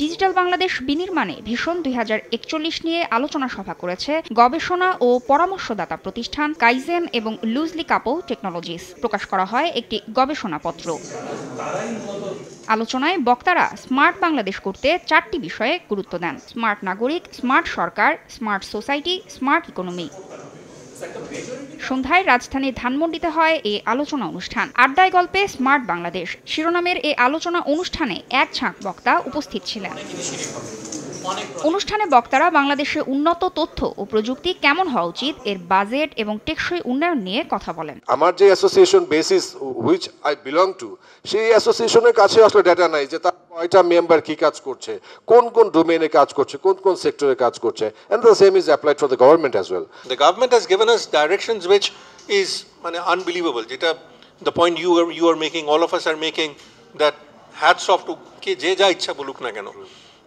digital Bangladesh বিনির্মাণে ভীষণ দুই নিয়ে আলোচনা সভা করেছে গবেষণা ও পরামর্শদাতা প্রতিষ্ঠান কাইজেম এবং লুজলি কাপো টেকনোলজিস প্রকাশ করা হয় একটি গবেষণাপত্র আলোচনায় বক্তারা স্মার্ট বাংলাদেশ করতে চারটি বিষয়ে গুরুত্ব দেন স্মার্ট নাগরিক স্মার্ট সরকার স্মার্ট সোসাইটি স্মার্ট ইকোনমি সন্ধ্যায় রাজধানীর ধানমন্ডিতে হয় এই আলোচনা অনুষ্ঠান আড্ডায় গল্পে স্মার্ট বাংলাদেশ শিরোনামের এই আলোচনা অনুষ্ঠানে এক ছাঁক বক্তা উপস্থিত ছিলেন অনুষ্ঠানে বক্তারা বাংলাদেশে উন্নত তথ্য ও প্রযুক্তি কেমন হওয়া উচিত এর বাজেট এবং টেকসই উন্নয়ন নিয়ে কথা বলেন আমার যে association BASIS which I belong to সেই অ্যাসোসিয়েশনের কাছে আসলে ডেটা নাই যে তার কয়টা মেম্বার কি কাজ করছে কোন কোন ডোমেনে কাজ করছে কোন কোন সেক্টরে কাজ করছে and the same is applied for the government as well the government has given us directions which is মানে আনবিলিভেবল যেটা the point you are you are making all of us are making that hats off to কে যে যা ইচ্ছা বলুক না কেন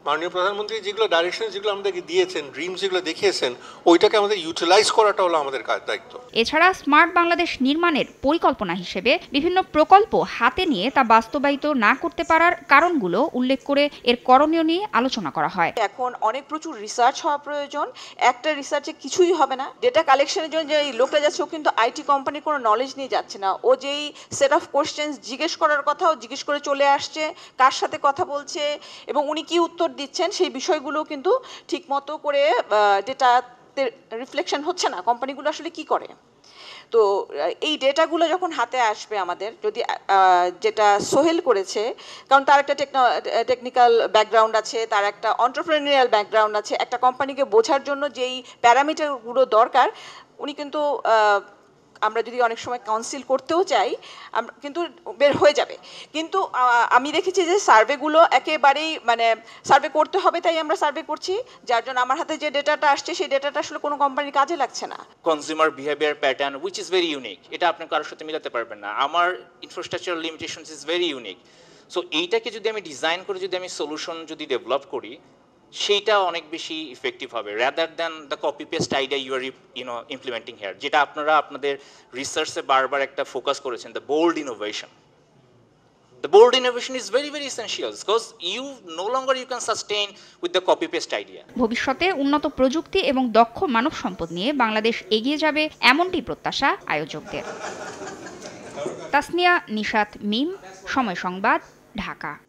মাননীয় প্রধানমন্ত্রী যেগুলো ডাইরেকশন যেগুলো আমাদেরকে দিয়েছেন ড্রিম যেগুলো দেখিয়েছেন ওইটাকে আমাদের ইউটিলাইজ করাটা হলো আমাদের কাজ দায়িত্ব এছাড়া স্মার্ট বাংলাদেশ নির্মাণের পরিকল্পনা হিসেবে বিভিন্ন প্রকল্প হাতে নিয়ে তা বাস্তবায়িত না করতে পারার কারণগুলো উল্লেখ করে এর করণীয় নিয়ে আলোচনা করা হয় এখন অনেক প্রচুর রিসার্চ হওয়া প্রয়োজন একটা রিসার্চে কিছুই হবে না ডেটা কালেকশনের জন্য যে লোকটা যাচ্ছে ও কিন্তু আইটি কোম্পানির কোনো নলেজ নিয়ে যাচ্ছে না ও যেই সেট অফ কোয়েশ্চেন্স জিজ্ঞেস করার কথা ও জিজ্ঞেস করে চলে আসছে কার সাথে কথা বলছে এবং উনি কি উত্তর দিচ্ছেন সেই বিষয়গুলো কিন্তু ঠিকমতো করে ডেটাতে রিফ্লেকশন হচ্ছে না কোম্পানিগুলো আসলে কি করে তো এই ডেটাগুলো যখন হাতে আসবে আমাদের যদি যেটা সোহেল করেছে কারণ তার একটা টেকনিক্যাল ব্যাকগ্রাউন্ড আছে তার একটা অন্টারপ্রেনিয়াল ব্যাকগ্রাউন্ড আছে একটা কোম্পানিকে বোঝার জন্য যেই প্যারামিটারগুলো দরকার উনি কিন্তু আমরা যদি অনেক সময় কাউন্সিল করতেও চাই কিন্তু বের হয়ে যাবে কিন্তু আমি দেখেছি যে সার্ভেগুলো একেবারেই মানে সার্ভে করতে হবে তাই আমরা সার্ভে করছি যার জন্য আমার হাতে যে ডেটাটা আসছে সেই ডেটাটা আসলে কোনো কোম্পানির কাজে লাগছে না consumer behaviour pattern which is very unique এটা আপনি কারোর সাথে মিলাতে পারবেন না আমার infrastructure limitations is very unique so এইটাকে যদি আমি ডিজাইন করে যদি আমি সলিউশন যদি ডেভেলপ করি সেইটা অনেক বেশি ইফেক্টিভ হবে rather than the copy paste idea you are you know implementing here যেটা আপনারা আপনাদের রিসার্চে বারবার একটা ফোকাস করেছেন the bold innovation the bold innovation is very very essential because you no longer you can sustain with the copy paste idea ভবিষ্যতে উন্নত প্রযুক্তি এবং দক্ষ মানব সম্পদ নিয়ে বাংলাদেশ এগিয়ে যাবে এমনটি প্রত্যাশা আয়োজকদের তাসনিয়া নিশাত মিম সময় সংবাদ ঢাকা